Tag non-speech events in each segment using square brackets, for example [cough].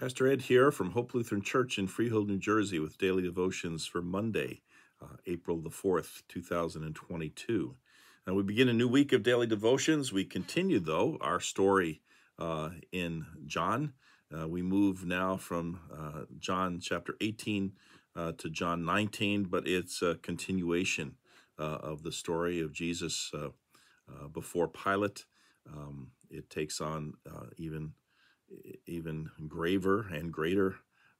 Pastor Ed here from Hope Lutheran Church in Freehold, New Jersey, with daily devotions for Monday, uh, April the 4th, 2022. And we begin a new week of daily devotions. We continue, though, our story uh, in John. Uh, we move now from uh, John chapter 18 uh, to John 19, but it's a continuation uh, of the story of Jesus before Pilate. Um, it takes on even even graver and greater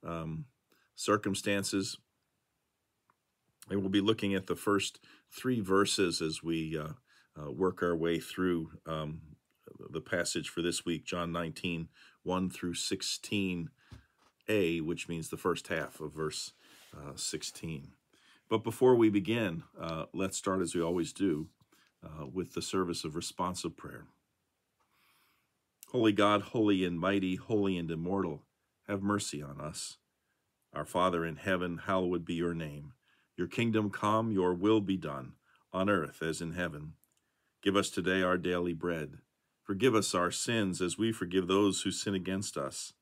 um, circumstances. And we'll be looking at the first three verses as we uh, uh, work our way through um, the passage for this week, John 19, 1 through 16a, which means the first half of verse uh, 16. But before we begin, uh, let's start as we always do uh, with the service of responsive prayer. Holy God, holy and mighty, holy and immortal, have mercy on us. Our Father in heaven, hallowed be your name. Your kingdom come, your will be done, on earth as in heaven. Give us today our daily bread. Forgive us our sins as we forgive those who sin against us.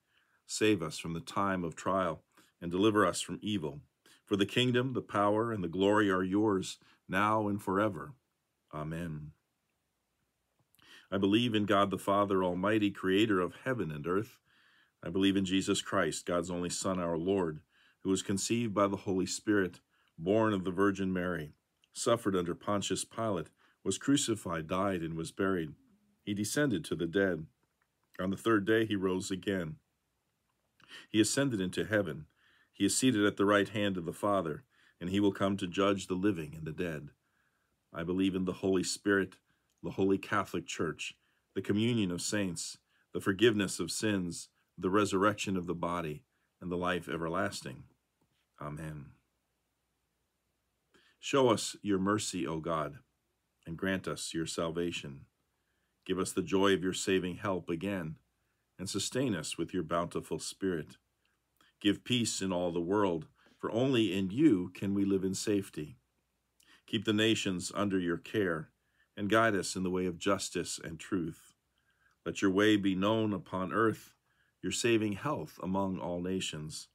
Save us from the time of trial and deliver us from evil. For the kingdom, the power, and the glory are yours, now and forever. Amen. I believe in God the Father Almighty, creator of heaven and earth. I believe in Jesus Christ, God's only Son, our Lord, who was conceived by the Holy Spirit, born of the Virgin Mary, suffered under Pontius Pilate, was crucified, died, and was buried. He descended to the dead. On the third day he rose again. He ascended into heaven. He is seated at the right hand of the Father, and he will come to judge the living and the dead. I believe in the Holy Spirit, the Holy Catholic Church, the communion of saints, the forgiveness of sins, the resurrection of the body, and the life everlasting. Amen. Show us your mercy, O God, and grant us your salvation. Give us the joy of your saving help again, and sustain us with your bountiful Spirit. Give peace in all the world, for only in you can we live in safety. Keep the nations under your care and guide us in the way of justice and truth. Let your way be known upon earth, your saving health among all nations.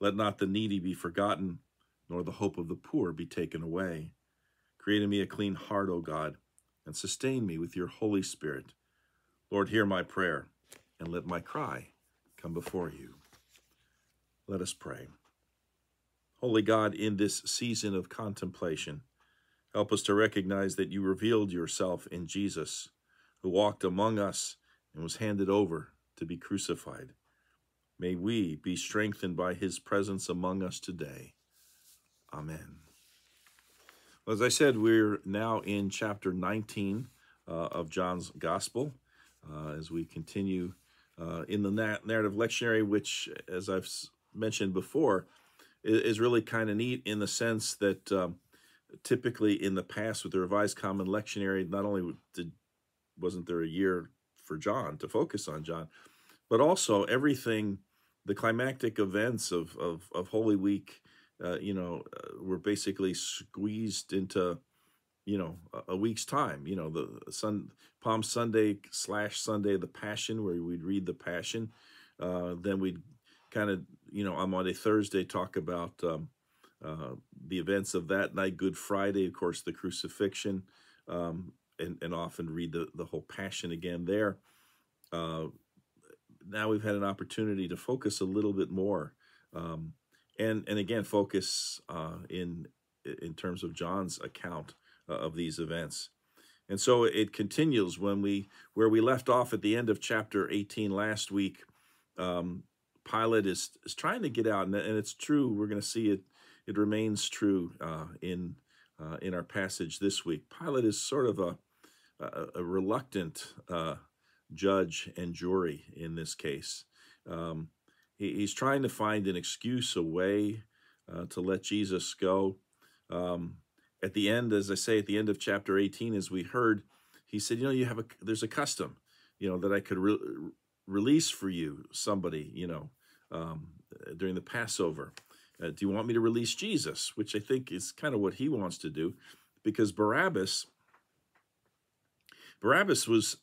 Let not the needy be forgotten, nor the hope of the poor be taken away. Create in me a clean heart, O God, and sustain me with your Holy Spirit. Lord, hear my prayer, and let my cry come before you. Let us pray. Holy God, in this season of contemplation, Help us to recognize that you revealed yourself in Jesus, who walked among us and was handed over to be crucified. May we be strengthened by his presence among us today. Amen. Well, as I said, we're now in chapter 19 uh, of John's Gospel uh, as we continue uh, in the narrative lectionary, which, as I've mentioned before, is, really kind of neat in the sense that um, typically in the past with the Revised Common Lectionary, not only did wasn't there a year for John to focus on John, but also everything, the climactic events of of, of Holy Week, uh, you know, uh, were basically squeezed into, you know, a, a, week's time. You know, the Sun Palm Sunday slash Sunday the Passion, where we'd read the Passion, uh, then we'd kind of, you know, on Monday Thursday talk about. Um, um, the events of that night, Good Friday, of course, the crucifixion, um, and, and often read the, the whole passion again there. Uh, now we've had an opportunity to focus a little bit more. Um, and, and again, focus uh, in, in terms of John's account uh, of these events. And so it continues when we where we left off at the end of chapter 18 last week. Um, Pilate is, is trying to get out, and, and it's true. We're going to see it it remains true uh, in uh, in our passage this week. Pilate is sort of a a, a reluctant uh, judge and jury in this case. Um, he, he's trying to find an excuse, a way uh, to let Jesus go. Um, at the end, as I say, at the end of chapter 18, as we heard, he said, "You know, you have a there's a custom, you know, that I could re release for you somebody, you know, um, during the Passover." Uh, do you want me to release Jesus? Which I think is kind of what he wants to do because Barabbas, Barabbas was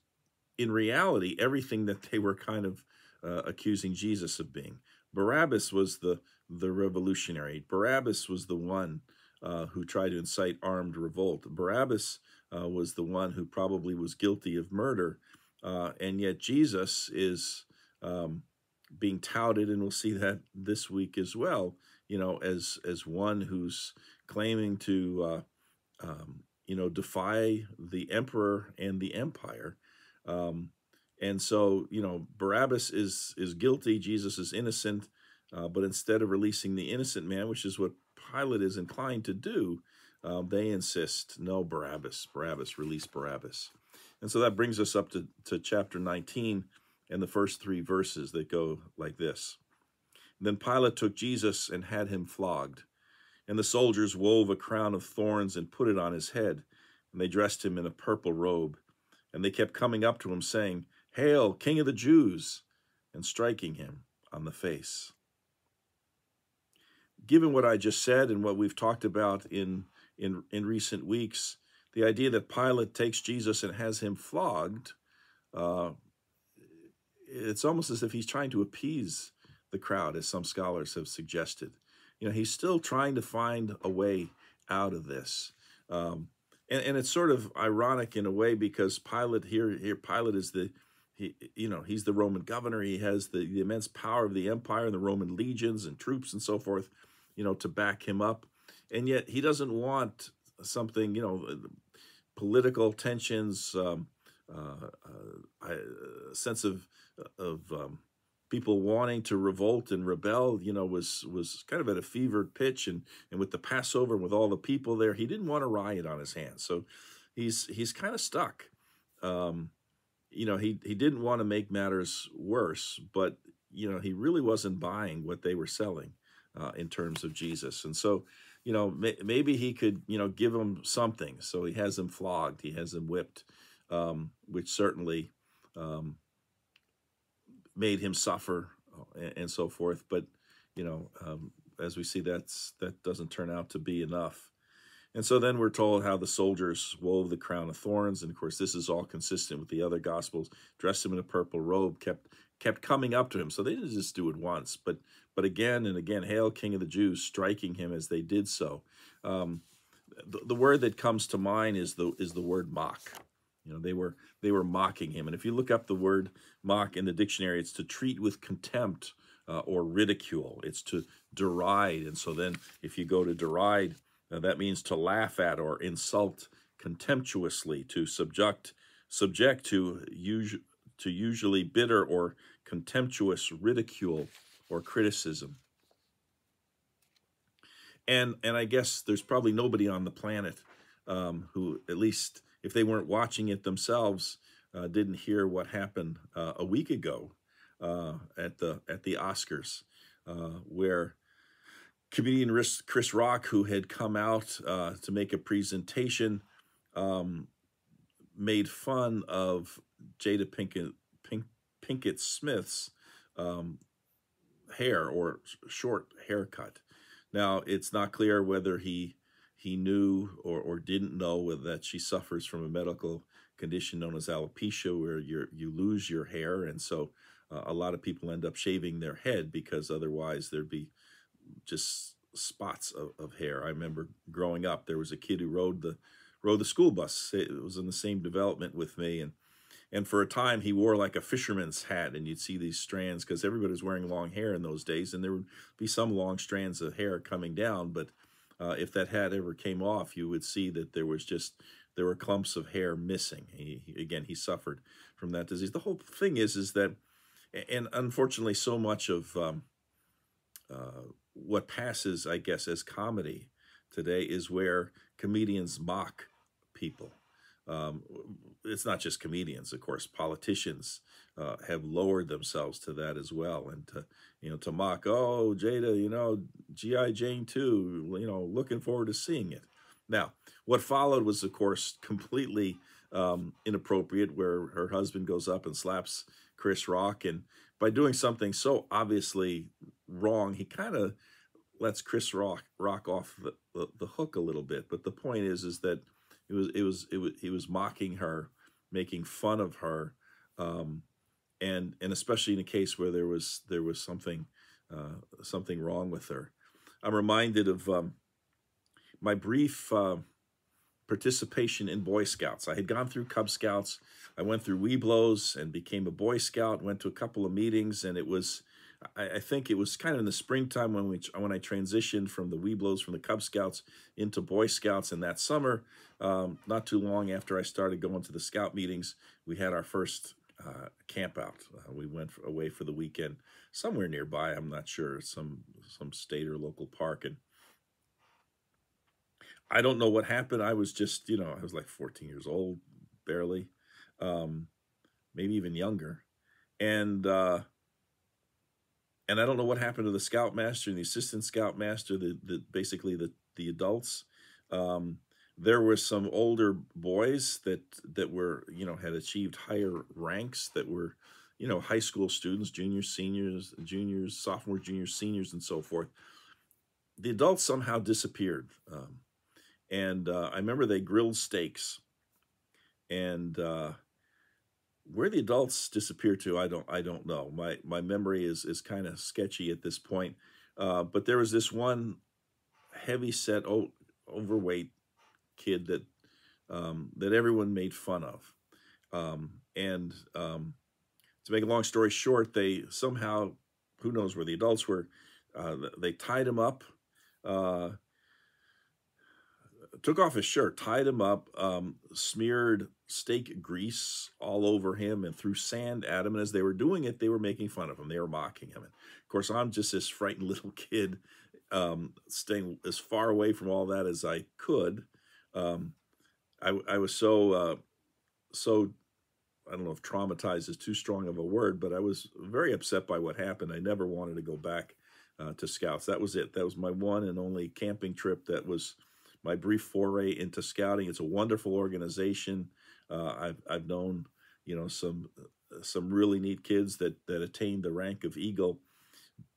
in reality everything that they were kind of uh, accusing Jesus of being. Barabbas was the, the revolutionary. Barabbas was the one uh, who tried to incite armed revolt. Barabbas uh, was the one who probably was guilty of murder. Uh, and yet Jesus is um, being touted, and we'll see that this week as well, you know, as as one who's claiming to, uh, um, you know, defy the emperor and the empire. Um, and so, you know, Barabbas is is guilty. Jesus is innocent. Uh, but instead of releasing the innocent man, which is what Pilate is inclined to do, um, they insist, no, Barabbas, Barabbas, release Barabbas. And so that brings us up to, to chapter 19 and the first three verses that go like this. Then Pilate took Jesus and had him flogged. And the soldiers wove a crown of thorns and put it on his head. And they dressed him in a purple robe. And they kept coming up to him, saying, Hail, King of the Jews! and striking him on the face. Given what I just said and what we've talked about in, in, in recent weeks, the idea that Pilate takes Jesus and has him flogged, uh, it's almost as if he's trying to appease the crowd, as some scholars have suggested. You know, he's still trying to find a way out of this. Um, and, and it's sort of ironic in a way because Pilate here, here Pilate is the, he, you know, he's the Roman governor. He has the, the immense power of the empire and the Roman legions and troops and so forth, you know, to back him up. And yet he doesn't want something, you know, uh, political tensions, um, uh, uh, a uh, sense of, of um, people wanting to revolt and rebel, you know, was was kind of at a fevered pitch. And and with the Passover and with all the people there, he didn't want a riot on his hands. So he's he's kind of stuck. Um, you know, he he didn't want to make matters worse, but you know, he really wasn't buying what they were selling uh, in terms of Jesus. And so, you know, may, maybe he could, you know, give him something. So he has him flogged, he has him whipped, um, which certainly um, made him suffer uh, and, and so forth. But, you know, um, as we see, that's that doesn't turn out to be enough. And so then we're told how the soldiers wove the crown of thorns, and of course this is all consistent with the other gospels. Dressed him in a purple robe, kept kept coming up to him. So they didn't just do it once, but but again and again, hail King of the Jews, striking him as they did so. Um, the, the word that comes to mind is the is the word mock. You know, they were they were mocking him. And if you look up the word mock in the dictionary, it's to treat with contempt uh, or ridicule. It's to deride. And so then if you go to deride, uh, that means to laugh at or insult contemptuously, to subject subject to usu- to usually bitter or contemptuous ridicule or criticism. And and I guess there's probably nobody on the planet um, who at least if they weren't watching it themselves, uh, didn't hear what happened uh, a week ago uh, at the at the Oscars, uh, where comedian Chris Rock, who had come out uh, to make a presentation, um, made fun of Jada Pinkett, Pink, Pinkett Smith's um, hair or short haircut. Now, it's not clear whether he he knew or, or didn't know that she suffers from a medical condition known as alopecia, where you you lose your hair, and so uh, a lot of people end up shaving their head because otherwise there'd be just spots of, of hair. I remember growing up, there was a kid who rode the rode the school bus. It was in the same development with me, and and for a time he wore like a fisherman's hat, and you'd see these strands because everybody was wearing long hair in those days, and there would be some long strands of hair coming down, but uh, if that hat ever came off, you would see that there was just there were clumps of hair missing. He, he, again, he suffered from that disease. The whole thing is is that, and unfortunately, so much of um, uh, what passes, I guess, as comedy today is where comedians mock people um, it's not just comedians, of course. Politicians uh, have lowered themselves to that as well, and to you know to mock, oh Jada, you know GI Jane two, you know, looking forward to seeing it. Now, what followed was, of course, [laughs] completely um, inappropriate, where her husband goes up and slaps Chris Rock, and by doing something so obviously wrong, he kind of lets Chris Rock rock off the, the, the hook a little bit. But the point is, is that it was it was it was he was mocking her, making fun of her, um, and and especially in a case where there was there was something uh, something wrong with her. I'm reminded of um, my brief uh, participation in Boy Scouts. I had gone through Cub Scouts. I went through Weeblos and became a Boy Scout. Went to a couple of meetings, and it was I, I, think it was kind of in the springtime when we when I transitioned from the weeblows from the Cub Scouts into Boy Scouts, and that summer, um, not too long after I started going to the Scout meetings, we had our first uh, camp out. Uh, we went away for the weekend somewhere nearby. I'm not sure some some state or local park, and I don't know what happened. I was just you know I was like 14 years old, barely, um, maybe even younger, and. Uh, and I don't know what happened to the scoutmaster and the assistant scoutmaster, the, the basically the the adults. Um, there were some older boys that that were you know had achieved higher ranks that were you know high school students, juniors, seniors, juniors, sophomore, juniors, seniors, and so forth. The adults somehow disappeared, um, and uh, I remember they grilled steaks, and uh, where the adults disappear to, I don't I don't know. My my memory is is kind of sketchy at this point. Uh, but there was this one heavy set o- overweight kid that um, that everyone made fun of. Um, and um, to make a long story short, they somehow, who knows where the adults were, uh, they tied him up. Uh, took off his shirt, tied him up, um, smeared steak grease all over him, and threw sand at him. And as they were doing it, they were making fun of him. They were mocking him. And of course, I'm just this frightened [laughs] little kid, um, staying as far away from all that as I could. Um, I, I, was so, uh, so, I don't know if traumatized is too strong of a word, but I was very upset by what happened. I never wanted to go back uh, to Scouts. That was it. That was my one and only camping trip that was my brief foray into scouting. It's a wonderful organization. Uh, I've, I've known, you know, some some really neat kids that that attained the rank of eagle.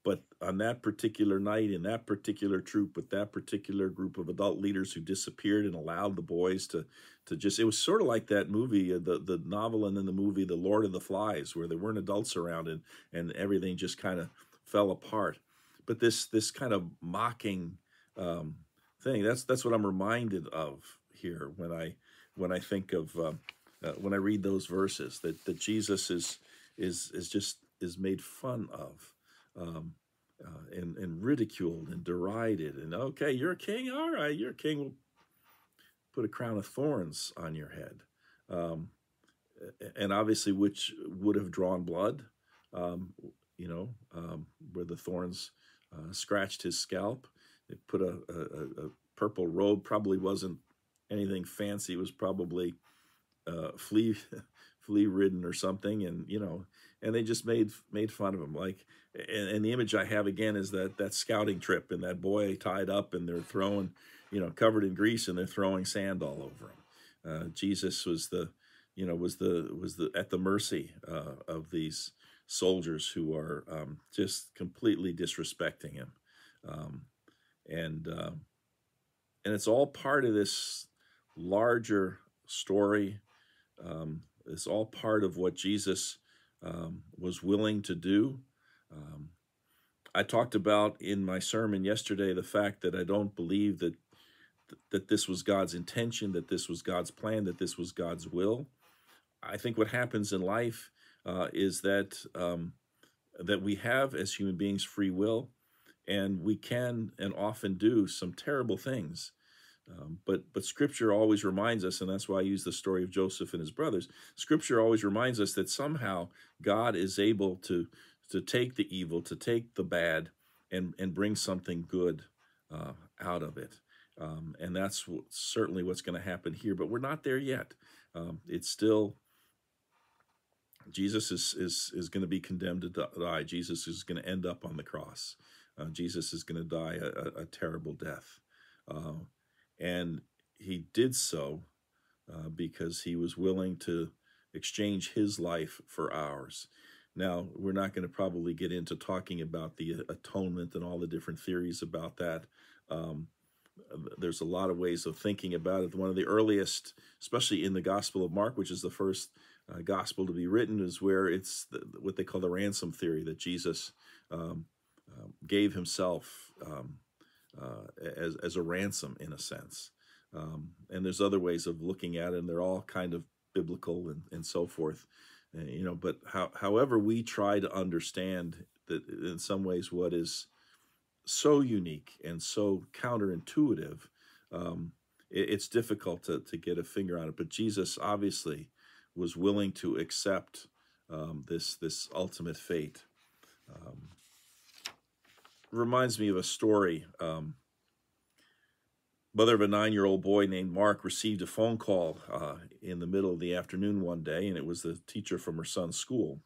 But on that particular night, in that particular troop, with that particular group of adult leaders who disappeared and allowed the boys to, to just, it was sort of like that movie, uh, the, the novel and then the movie, The Lord of the Flies, where there weren't adults around and, and everything just kind of fell apart. But this, this kind of mocking um, thing. That's that's what I'm reminded of here when I when I think of uh, uh, when I read those verses that that Jesus is is is just is made fun of. Um, uh, and and ridiculed and derided and okay you're a king all right you're a king will put a crown of thorns on your head um, and obviously which would have drawn blood um, you know um, where the thorns uh, scratched his scalp they put a, a, a purple robe, probably wasn't anything fancy, it was probably uh, flea [laughs] flea ridden or something, and you know, and they just made made fun of him. Like, and, and, the image I have again is that that scouting trip and that boy tied up and they're throwing, you know, covered in grease and they're throwing sand all over him. Uh, Jesus was the, you know, was the was the at the mercy uh, of these soldiers who are um, just completely disrespecting him. Um, and uh, and it's all part of this larger story. Um, it's all part of what Jesus um, was willing to do. Um, I talked about in my sermon yesterday the fact that I don't believe that that this was God's intention, that this was God's plan, that this was God's will. I think what happens in life uh, is that um, that we have as human beings free will and we can and often do some terrible things. Um, but but Scripture always reminds us, and that's why I use the story of Joseph and his brothers. Scripture always reminds us that somehow God is able to to take the evil, to take the bad, and and bring something good uh, out of it. Um, and that's certainly what's going to happen here. But we're not there yet. Um, it's still Jesus is is is going to be condemned to die. Jesus is going to end up on the cross. Uh, Jesus is going to die a, a, terrible death. Uh, and he did so uh, because he was willing to exchange his life for ours. Now, we're not going to probably get into talking about the uh, atonement and all the different theories about that. Um, there's a lot of ways of thinking about it. One of the earliest, especially in the Gospel of Mark, which is the first uh, gospel to be written, is where it's the, what they call the ransom theory that Jesus um, um, gave himself um, uh, as, as a ransom, in a sense. Um, and there's other ways of looking at it, and they're all kind of biblical and, and so forth. Uh, you know, but how, however we try to understand that in some ways what is so unique and so counterintuitive, um, it, it's difficult to, to get a finger on it. But Jesus obviously was willing to accept um, this this ultimate fate. Um, reminds me of a story. Um, mother of a nine-year-old boy named Mark received a phone call uh, in the middle of the afternoon one day, and it was the teacher from her son's school.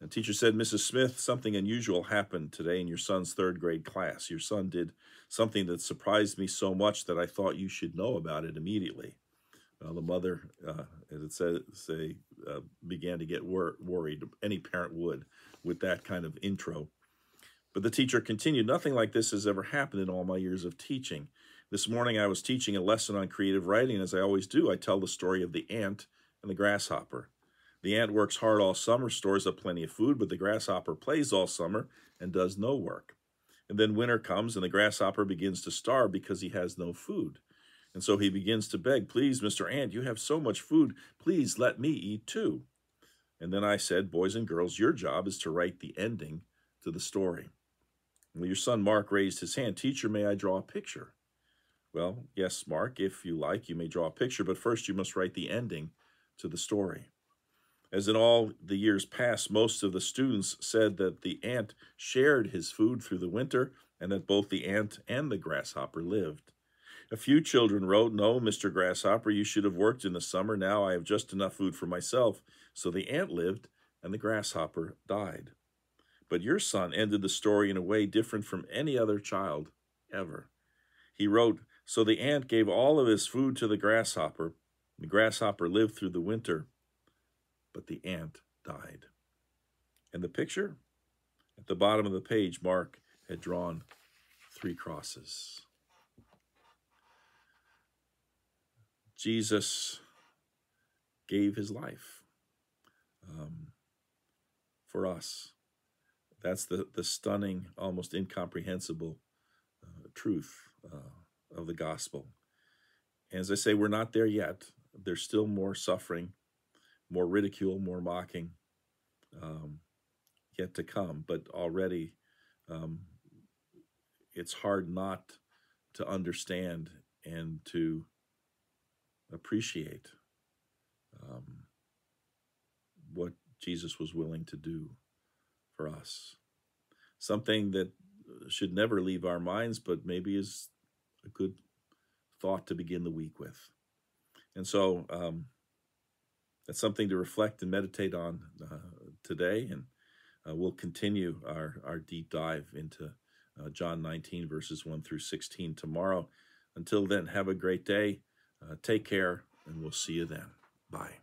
The teacher said, Mrs. Smith, something unusual happened today in your son's third grade class. Your son did something that surprised me so much that I thought you should know about it immediately. the mother, uh, as it says, uh, began to get wor worried. Any parent would with that kind of intro. But the teacher continued, Nothing like this has ever happened in all my years of teaching. This morning I was teaching a lesson on creative writing. As I always do, I tell the story of the ant and the grasshopper. The ant works hard all summer, stores up plenty of food, but the grasshopper plays all summer and does no work. And then winter comes and the grasshopper begins to starve because he has no food. And so he begins to beg, Please, Mr. Ant, you have so much food. Please let me eat too. And then I said, Boys and girls, your job is to write the ending to the story. Your son Mark raised his hand. Teacher, may I draw a picture? Well, yes, Mark, if you like, you may draw a picture, but first you must write the ending to the story. As in all the years past, most of the students said that the ant shared his food through the winter and that both the ant and the grasshopper lived. A few children wrote, No, Mr. Grasshopper, you should have worked in the summer. Now I have just enough food for myself. So the ant lived and the grasshopper died. But your son ended the story in a way different from any other child ever. He wrote, So the ant gave all of his food to the grasshopper. The grasshopper lived through the winter, but the ant died. And the picture? At the bottom of the page, Mark had drawn three crosses. Jesus gave his life um, for us. That's the, the stunning, almost incomprehensible uh, truth uh, of the gospel. And as I say, we're not there yet. There's still more suffering, more ridicule, more mocking um, yet to come. But already, um, it's hard not to understand and to appreciate um, what Jesus was willing to do for us. Something that should never leave our minds, but maybe is a good thought to begin the week with. And so um, that's something to reflect and meditate on uh, today. And uh, we'll continue our, our deep dive into uh, John 19, verses 1 through 16 tomorrow. Until then, have a great day. Uh, take care, and we'll see you then. Bye.